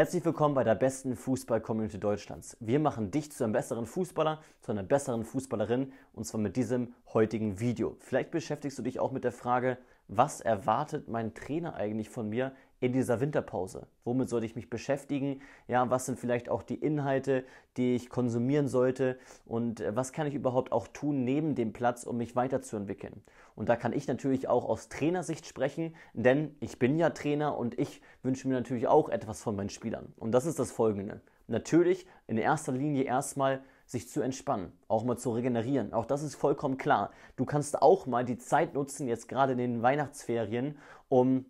Herzlich willkommen bei der besten Fußball-Community Deutschlands. Wir machen dich zu einem besseren Fußballer, zu einer besseren Fußballerin und zwar mit diesem heutigen Video. Vielleicht beschäftigst du dich auch mit der Frage, was erwartet mein Trainer eigentlich von mir in dieser Winterpause? Womit sollte ich mich beschäftigen? Ja, was sind vielleicht auch die Inhalte, die ich konsumieren sollte? Und äh, was kann ich überhaupt auch tun neben dem Platz, um mich weiterzuentwickeln? Und da kann ich natürlich auch aus Trainersicht sprechen, denn ich bin ja Trainer und ich wünsche mir natürlich auch etwas von meinen Spielern. Und das ist das Folgende. Natürlich in erster Linie erstmal sich zu entspannen, auch mal zu regenerieren. Auch das ist vollkommen klar. Du kannst auch mal die Zeit nutzen, jetzt gerade in den Weihnachtsferien, um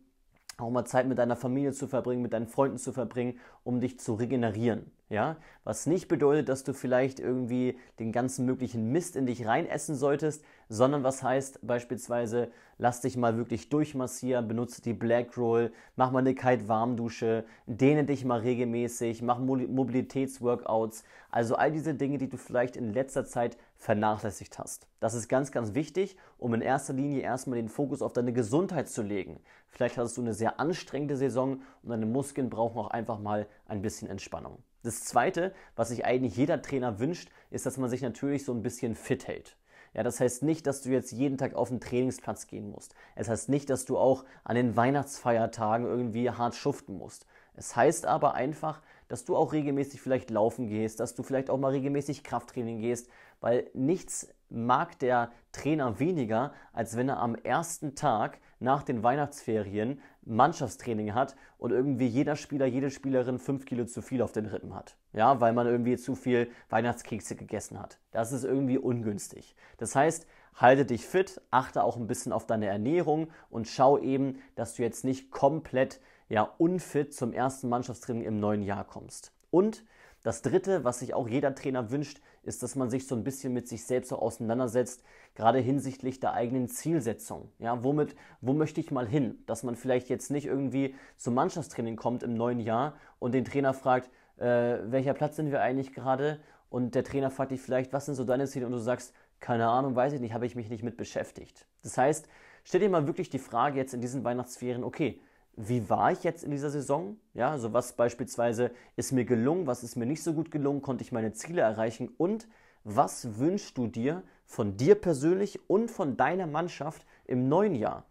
auch mal Zeit mit deiner Familie zu verbringen, mit deinen Freunden zu verbringen, um dich zu regenerieren. Ja, was nicht bedeutet, dass du vielleicht irgendwie den ganzen möglichen Mist in dich reinessen solltest, sondern was heißt beispielsweise, lass dich mal wirklich durchmassieren, benutze die Black Roll, mach mal eine Kaltwarmdusche, dehne dich mal regelmäßig, mach Mobilitätsworkouts, also all diese Dinge, die du vielleicht in letzter Zeit vernachlässigt hast. Das ist ganz, ganz wichtig, um in erster Linie erstmal den Fokus auf deine Gesundheit zu legen. Vielleicht hattest du eine sehr anstrengende Saison und deine Muskeln brauchen auch einfach mal ein bisschen Entspannung. Das Zweite, was sich eigentlich jeder Trainer wünscht, ist, dass man sich natürlich so ein bisschen fit hält. Ja, das heißt nicht, dass du jetzt jeden Tag auf den Trainingsplatz gehen musst. Es heißt nicht, dass du auch an den Weihnachtsfeiertagen irgendwie hart schuften musst. Es heißt aber einfach, dass du auch regelmäßig vielleicht laufen gehst, dass du vielleicht auch mal regelmäßig Krafttraining gehst, weil nichts mag der Trainer weniger, als wenn er am ersten Tag nach den Weihnachtsferien Mannschaftstraining hat und irgendwie jeder Spieler, jede Spielerin fünf Kilo zu viel auf den Rippen hat. Ja, weil man irgendwie zu viel Weihnachtskekse gegessen hat. Das ist irgendwie ungünstig. Das heißt, halte dich fit, achte auch ein bisschen auf deine Ernährung und schau eben, dass du jetzt nicht komplett ja unfit zum ersten Mannschaftstraining im neuen Jahr kommst. Und das Dritte, was sich auch jeder Trainer wünscht, ist, dass man sich so ein bisschen mit sich selbst so auseinandersetzt, gerade hinsichtlich der eigenen Zielsetzung. Ja, womit, wo möchte ich mal hin? Dass man vielleicht jetzt nicht irgendwie zum Mannschaftstraining kommt im neuen Jahr und den Trainer fragt, äh, welcher Platz sind wir eigentlich gerade? Und der Trainer fragt dich vielleicht, was sind so deine Ziele? Und du sagst, keine Ahnung, weiß ich nicht, habe ich mich nicht mit beschäftigt. Das heißt, stell dir mal wirklich die Frage jetzt in diesen Weihnachtsferien, okay, wie war ich jetzt in dieser Saison? Ja, also was beispielsweise ist mir gelungen, was ist mir nicht so gut gelungen, konnte ich meine Ziele erreichen und was wünschst du dir von dir persönlich und von deiner Mannschaft im neuen Jahr?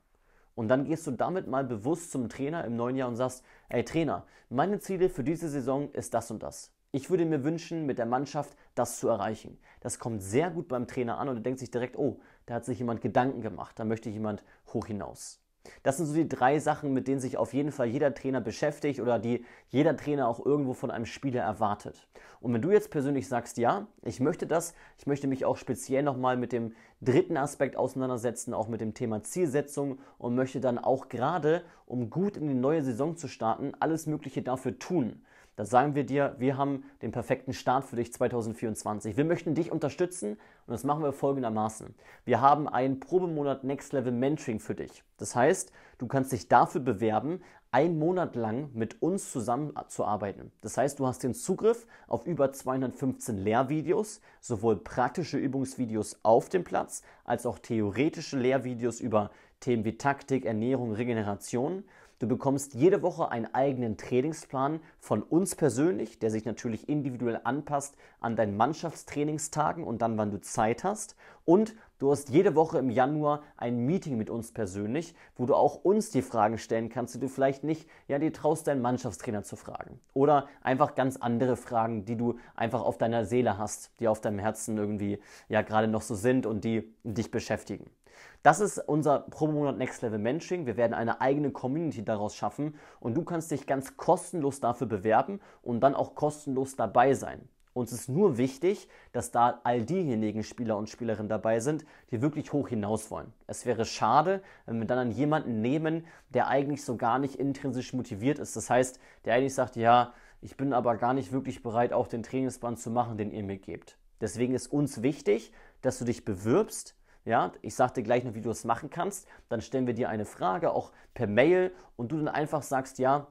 Und dann gehst du damit mal bewusst zum Trainer im neuen Jahr und sagst, ey Trainer, meine Ziele für diese Saison ist das und das. Ich würde mir wünschen, mit der Mannschaft das zu erreichen. Das kommt sehr gut beim Trainer an und er denkt sich direkt, oh, da hat sich jemand Gedanken gemacht, da möchte jemand hoch hinaus. Das sind so die drei Sachen, mit denen sich auf jeden Fall jeder Trainer beschäftigt oder die jeder Trainer auch irgendwo von einem Spieler erwartet. Und wenn du jetzt persönlich sagst, ja, ich möchte das, ich möchte mich auch speziell nochmal mit dem dritten Aspekt auseinandersetzen, auch mit dem Thema Zielsetzung und möchte dann auch gerade, um gut in die neue Saison zu starten, alles Mögliche dafür tun. Da sagen wir dir, wir haben den perfekten Start für dich 2024. Wir möchten dich unterstützen und das machen wir folgendermaßen. Wir haben einen Probemonat Next Level Mentoring für dich. Das heißt, du kannst dich dafür bewerben, einen Monat lang mit uns zusammenzuarbeiten. Das heißt, du hast den Zugriff auf über 215 Lehrvideos, sowohl praktische Übungsvideos auf dem Platz als auch theoretische Lehrvideos über Themen wie Taktik, Ernährung, Regeneration. Du bekommst jede Woche einen eigenen Trainingsplan von uns persönlich, der sich natürlich individuell anpasst an deinen Mannschaftstrainingstagen und dann, wann du Zeit hast. Und du hast jede Woche im Januar ein Meeting mit uns persönlich, wo du auch uns die Fragen stellen kannst, die du vielleicht nicht, ja, dir traust, deinen Mannschaftstrainer zu fragen. Oder einfach ganz andere Fragen, die du einfach auf deiner Seele hast, die auf deinem Herzen irgendwie ja gerade noch so sind und die dich beschäftigen. Das ist unser Promo-Monat Next Level Mentoring. Wir werden eine eigene Community daraus schaffen und du kannst dich ganz kostenlos dafür bewerben und dann auch kostenlos dabei sein. Uns ist nur wichtig, dass da all diejenigen Spieler und Spielerinnen dabei sind, die wirklich hoch hinaus wollen. Es wäre schade, wenn wir dann an jemanden nehmen, der eigentlich so gar nicht intrinsisch motiviert ist. Das heißt, der eigentlich sagt, ja, ich bin aber gar nicht wirklich bereit, auch den Trainingsplan zu machen, den ihr mir gebt. Deswegen ist uns wichtig, dass du dich bewirbst. Ja, ich sage dir gleich noch, wie du es machen kannst. Dann stellen wir dir eine Frage, auch per Mail, und du dann einfach sagst, ja,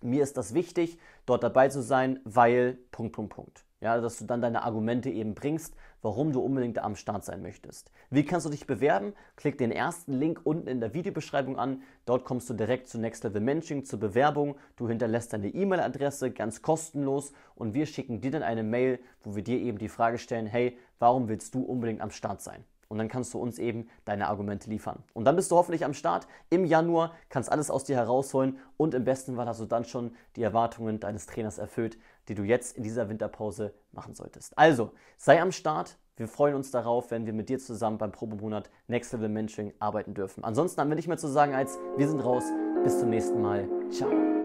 mir ist das wichtig, dort dabei zu sein, weil Punkt, Punkt, Punkt. Ja, dass du dann deine Argumente eben bringst, warum du unbedingt am Start sein möchtest. Wie kannst du dich bewerben? Klick den ersten Link unten in der Videobeschreibung an. Dort kommst du direkt zu Next Level Mentoring, zur Bewerbung. Du hinterlässt deine E-Mail-Adresse ganz kostenlos und wir schicken dir dann eine Mail, wo wir dir eben die Frage stellen, hey, warum willst du unbedingt am Start sein? Und dann kannst du uns eben deine Argumente liefern. Und dann bist du hoffentlich am Start im Januar, kannst alles aus dir herausholen und im besten Fall hast du dann schon die Erwartungen deines Trainers erfüllt, die du jetzt in dieser Winterpause machen solltest. Also, sei am Start. Wir freuen uns darauf, wenn wir mit dir zusammen beim Probemonat Next Level Mentoring arbeiten dürfen. Ansonsten haben wir nicht mehr zu sagen als wir sind raus. Bis zum nächsten Mal. Ciao.